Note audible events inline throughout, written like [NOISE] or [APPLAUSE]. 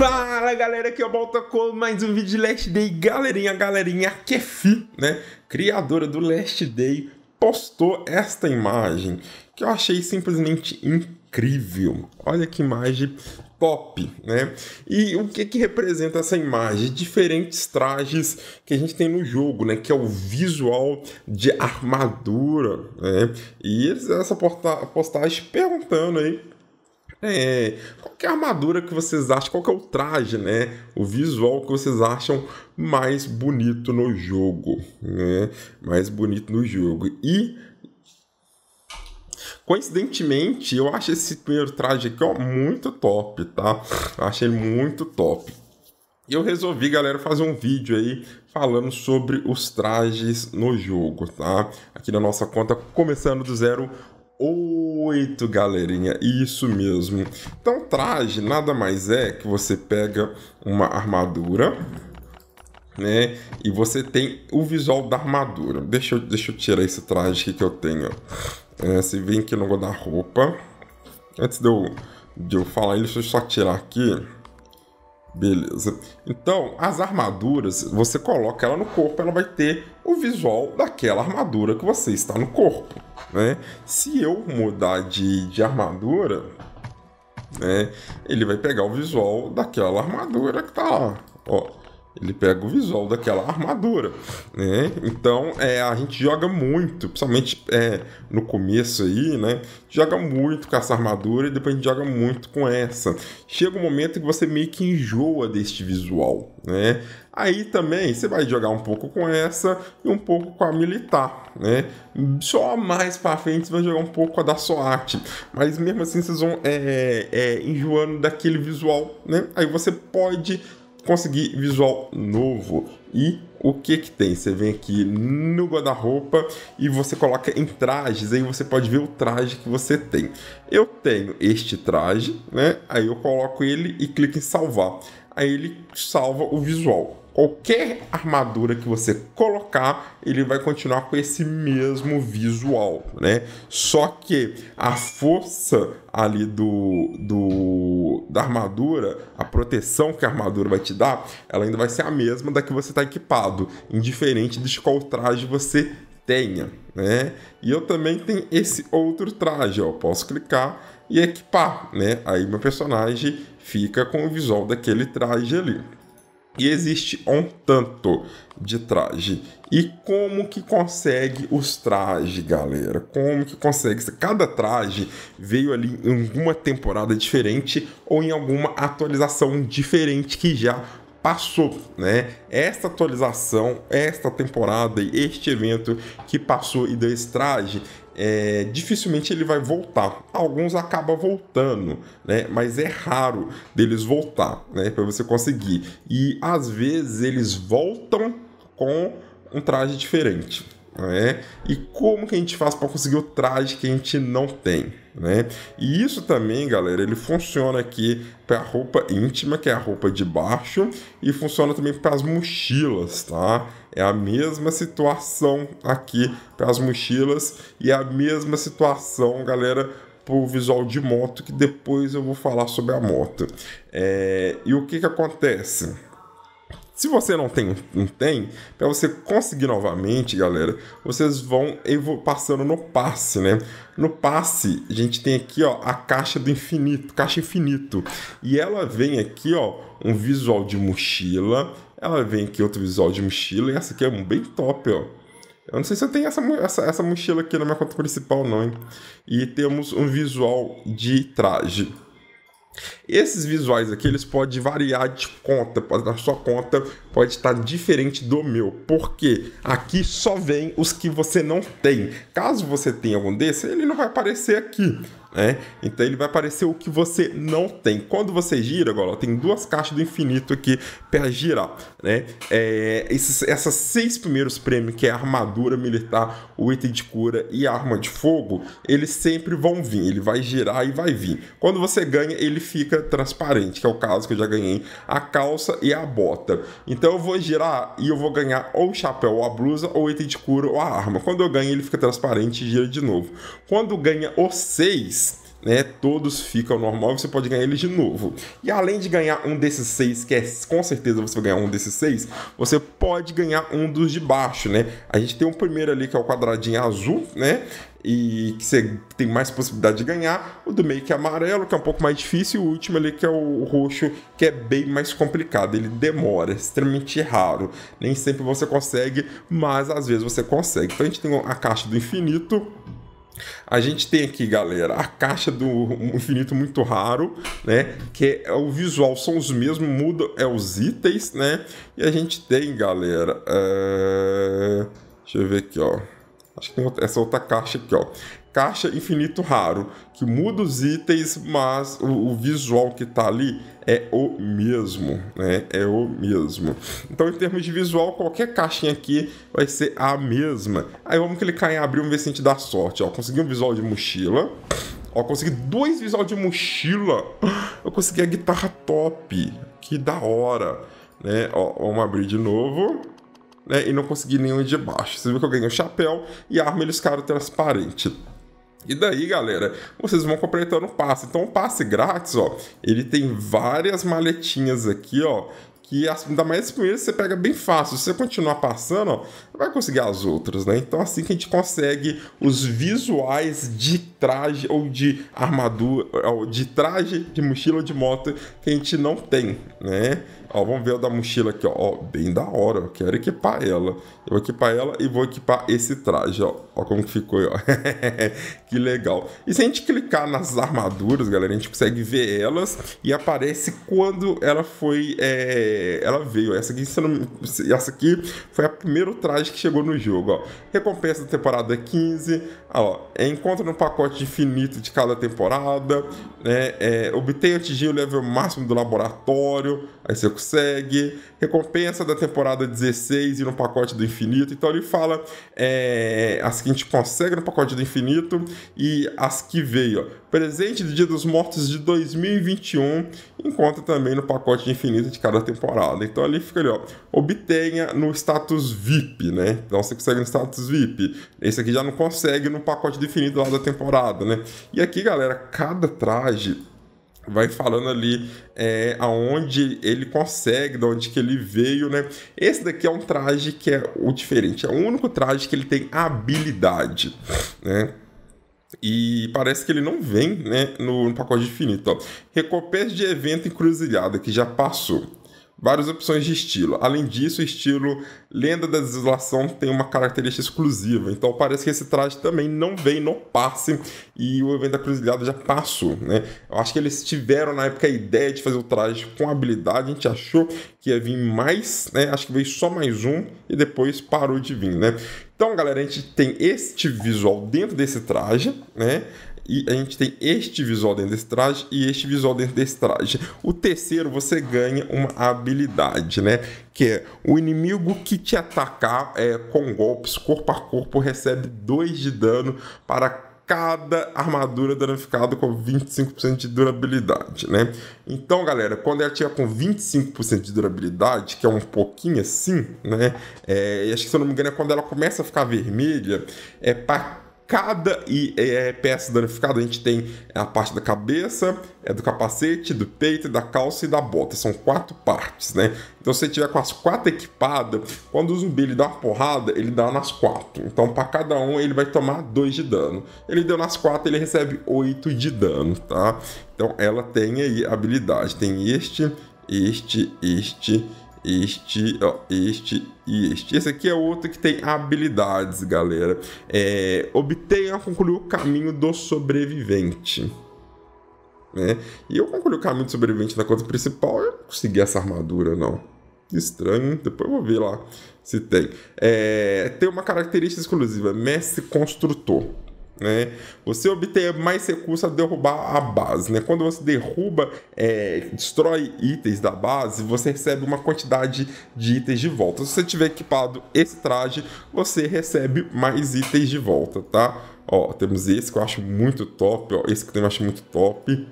Fala galera, aqui é o Balta com mais um vídeo de Last Day. Galerinha, galerinha, a Kefi, é né, criadora do Last Day, postou esta imagem que eu achei simplesmente incrível. Olha que imagem top, né? E o que que representa essa imagem? Diferentes trajes que a gente tem no jogo, né? Que é o visual de armadura, né? E essa postagem perguntando aí é, qual é a armadura que vocês acham, qual que é o traje, né? O visual que vocês acham mais bonito no jogo, né? Mais bonito no jogo. E coincidentemente, eu acho esse primeiro traje aqui, ó, muito top, tá? Achei ele muito top. E eu resolvi, galera, fazer um vídeo aí falando sobre os trajes no jogo, tá? Aqui na nossa conta, começando do zero 8, galerinha, isso mesmo. Então, traje nada mais é que você pega uma armadura, né? E você tem o visual da armadura. Deixa eu, deixa eu tirar esse traje que eu tenho. É, se vem aqui no da roupa. Antes de eu, de eu falar ele, deixa eu só tirar aqui. Beleza. Então, as armaduras, você coloca ela no corpo, ela vai ter o visual daquela armadura que você está no corpo, né? Se eu mudar de, de armadura, né, ele vai pegar o visual daquela armadura que tá lá, ó. Ele pega o visual daquela armadura, né? Então, é, a gente joga muito, principalmente é, no começo aí, né? Joga muito com essa armadura e depois a gente joga muito com essa. Chega um momento que você meio que enjoa deste visual, né? Aí também você vai jogar um pouco com essa e um pouco com a militar, né? Só mais para frente você vai jogar um pouco com a da SOAT, mas mesmo assim vocês vão é, é, enjoando daquele visual, né? Aí você pode conseguir visual novo. E o que que tem? Você vem aqui no guarda-roupa e você coloca em trajes, aí você pode ver o traje que você tem. Eu tenho este traje, né? Aí eu coloco ele e clico em salvar. Aí ele salva o visual. Qualquer armadura que você colocar, ele vai continuar com esse mesmo visual, né? Só que a força ali do, do da armadura, a proteção que a armadura vai te dar, ela ainda vai ser a mesma da que você está equipado, indiferente de qual traje você tenha, né? E eu também tenho esse outro traje, ó. Posso clicar e equipar, né? Aí meu personagem fica com o visual daquele traje ali. E existe um tanto de traje. E como que consegue os trajes, galera? Como que consegue? Cada traje veio ali em alguma temporada diferente ou em alguma atualização diferente que já passou, né? Esta atualização, esta temporada e este evento que passou e deu esse traje, é, dificilmente ele vai voltar. Alguns acabam voltando, né? Mas é raro deles voltar, né? Para você conseguir. E às vezes eles voltam com um traje diferente né? E como que a gente faz para conseguir o traje que a gente não tem, né? E isso também, galera, ele funciona aqui para a roupa íntima, que é a roupa de baixo, e funciona também para as mochilas, tá? É a mesma situação aqui para as mochilas e é a mesma situação, galera, para o visual de moto, que depois eu vou falar sobre a moto. É, e o que que acontece? Se você não tem, não tem para você conseguir novamente, galera, vocês vão passando no passe, né? No passe, a gente tem aqui, ó, a caixa do infinito, caixa infinito. E ela vem aqui, ó, um visual de mochila. Ela vem aqui outro visual de mochila. E essa aqui é bem top, ó. Eu não sei se eu tenho essa, essa, essa mochila aqui na minha conta principal, não, hein? E temos um visual de traje. Esses visuais aqui, eles podem variar de conta, na sua conta pode estar diferente do meu, porque aqui só vem os que você não tem. Caso você tenha algum desses, ele não vai aparecer aqui né? Então ele vai aparecer o que você não tem. Quando você gira, agora tem duas caixas do infinito aqui para girar, né? É, esses, essas seis primeiros prêmios, que é a armadura militar, o item de cura e a arma de fogo, eles sempre vão vir. Ele vai girar e vai vir. Quando você ganha, ele fica transparente, que é o caso que eu já ganhei a calça e a bota. Então eu vou girar e eu vou ganhar ou o chapéu, ou a blusa, ou o item de cura, ou a arma. Quando eu ganho, ele fica transparente e gira de novo. Quando ganha os seis né, todos ficam normal e você pode ganhar eles de novo. E além de ganhar um desses seis, que é com certeza você vai ganhar um desses seis, você pode ganhar um dos de baixo, né? A gente tem um primeiro ali que é o quadradinho azul, né? E que você tem mais possibilidade de ganhar. O do meio que é amarelo, que é um pouco mais difícil. E o último ali que é o roxo, que é bem mais complicado. Ele demora, extremamente raro. Nem sempre você consegue, mas às vezes você consegue. Então a gente tem a caixa do infinito a gente tem aqui, galera, a caixa do infinito muito raro, né? Que é o visual, são os mesmos, muda é os itens, né? E a gente tem, galera, é... deixa eu ver aqui, ó. Acho que tem essa outra caixa aqui, ó. Caixa Infinito Raro, que muda os itens, mas o, o visual que tá ali é o mesmo, né? É o mesmo. Então, em termos de visual, qualquer caixinha aqui vai ser a mesma. Aí vamos clicar em abrir, vamos ver se a gente dá sorte, ó. Consegui um visual de mochila. Ó, consegui dois visual de mochila. [LAUGHS] Eu consegui a guitarra top. Que da hora, né? Ó, vamos abrir de novo né, e não consegui nenhum de baixo. Você viram que eu ganhei o um chapéu e a arma eles caro transparente. E daí, galera, vocês vão completando o passe. Então, o passe grátis, ó, ele tem várias maletinhas aqui, ó, que ainda mais as primeiras você pega bem fácil. Se você continuar passando, ó, vai conseguir as outras, né? Então assim que a gente consegue os visuais de traje ou de armadura, ou de traje, de mochila ou de moto que a gente não tem, né? Ó, vamos ver o da mochila aqui, ó. ó bem da hora, eu quero equipar ela. Eu vou equipar ela e vou equipar esse traje, ó. Ó como que ficou, ó. [LAUGHS] que legal. E se a gente clicar nas armaduras, galera, a gente consegue ver elas e aparece quando ela foi... É... Ela veio. Essa aqui, não... essa aqui foi a primeiro traje que chegou no jogo, ó. Recompensa da temporada 15, ó. É, encontra no pacote infinito de cada temporada, né? É, obtém atingir o level máximo do laboratório. Aí você consegue, recompensa da temporada 16 e no pacote do infinito. Então ele fala é, as que a gente consegue no pacote do infinito e as que veio. Presente do Dia dos Mortos de 2021, encontra também no pacote de infinito de cada temporada. Então ali fica ali, ó, obtenha no status VIP, né? Então você consegue no status VIP. Esse aqui já não consegue no pacote definido infinito lá da temporada, né? E aqui, galera, cada traje vai falando ali é, aonde ele consegue, de onde que ele veio, né? Esse daqui é um traje que é o diferente, é o único traje que ele tem habilidade, né? E parece que ele não vem né, no, no pacote infinito. Ó. Recompensa de evento encruzilhada, que já passou várias opções de estilo. Além disso, o estilo Lenda da Desolação tem uma característica exclusiva, então parece que esse traje também não vem no passe e o evento da Cruzilhada já passou, né? Eu acho que eles tiveram na época a ideia de fazer o traje com habilidade, a gente achou que ia vir mais, né? Acho que veio só mais um e depois parou de vir, né? Então, galera, a gente tem este visual dentro desse traje, né? E a gente tem este visual dentro desse traje e este visual dentro desse traje. O terceiro, você ganha uma habilidade, né? Que é o inimigo que te atacar é, com golpes corpo a corpo recebe 2 de dano para cada armadura danificada com 25% de durabilidade, né? Então, galera, quando ela tiver com 25% de durabilidade, que é um pouquinho assim, né? É, acho que se eu não me engano é quando ela começa a ficar vermelha, é para cada e, é, peça danificada a gente tem a parte da cabeça, é do capacete, do peito, da calça e da bota. São quatro partes, né? Então se você tiver com as quatro equipadas, quando o zumbi ele dá uma porrada, ele dá nas quatro. Então para cada um ele vai tomar dois de dano. Ele deu nas quatro, ele recebe oito de dano, tá? Então ela tem aí a habilidade, tem este, este, este este, ó, este e este. Esse aqui é outro que tem habilidades, galera. É, obtenha concluir o caminho do sobrevivente. Né? E eu concluí o caminho do sobrevivente na conta principal. Eu não consegui essa armadura, não. Estranho, depois eu vou ver lá se tem. É, tem uma característica exclusiva: Mestre Construtor. Né? Você obtém mais recursos a derrubar a base. Né? Quando você derruba, é, destrói itens da base, você recebe uma quantidade de itens de volta. Se você tiver equipado esse traje, você recebe mais itens de volta, tá? Ó, temos esse que eu acho muito top, ó, esse que eu acho muito top.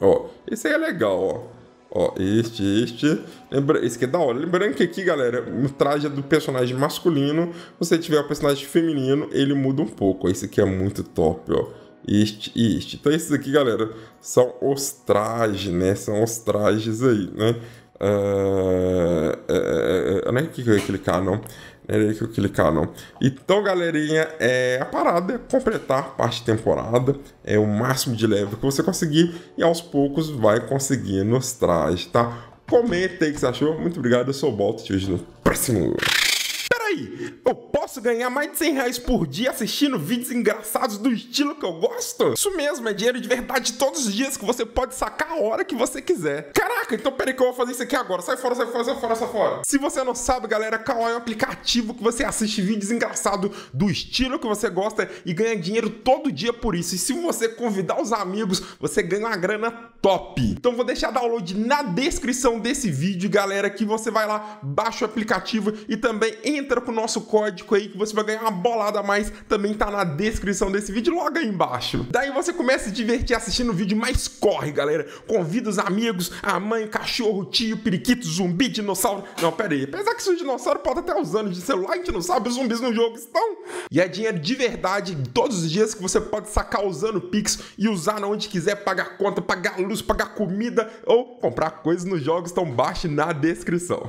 Ó, esse aí é legal, ó. Ó, este, este. Lembra, esse aqui é da hora. Lembrando que aqui, galera, no traje do personagem masculino, você tiver o personagem feminino, ele muda um pouco. Esse aqui é muito top, ó. Este e este. Então, esses aqui, galera, são os trajes, né? São os trajes aí, né? Uh, é que eu ia clicar, não. Era aí que eu clicar, não. Então, galerinha, é, a parada é completar parte temporada. É o máximo de level que você conseguir. E aos poucos vai conseguindo nos trajes, tá? Comenta aí o que você achou. Muito obrigado. Eu sou o Balto. Te vejo no próximo. Peraí! Oh posso ganhar mais de 100 reais por dia assistindo vídeos engraçados do estilo que eu gosto? Isso mesmo, é dinheiro de verdade todos os dias que você pode sacar a hora que você quiser. Caraca, então peraí que eu vou fazer isso aqui agora. Sai fora, sai fora, sai fora, sai fora. Se você não sabe, galera, Kawaii é um aplicativo que você assiste vídeos engraçados do estilo que você gosta e ganha dinheiro todo dia por isso. E se você convidar os amigos, você ganha uma grana top. Então vou deixar download na descrição desse vídeo, galera, que você vai lá, baixa o aplicativo e também entra com o nosso código aí aí que você vai ganhar uma bolada a mais também tá na descrição desse vídeo, logo aí embaixo. Daí você começa a se divertir assistindo o vídeo, mas corre, galera. Convida os amigos, a mãe, cachorro, tio, periquito, zumbi, dinossauro. Não, pera aí. Apesar que o dinossauro pode até usando de celular, a gente não sabe, os zumbis no jogo estão. E é dinheiro de verdade todos os dias que você pode sacar usando Pix e usar na onde quiser, pagar conta, pagar luz, pagar comida ou comprar coisas nos jogos, então baixe na descrição.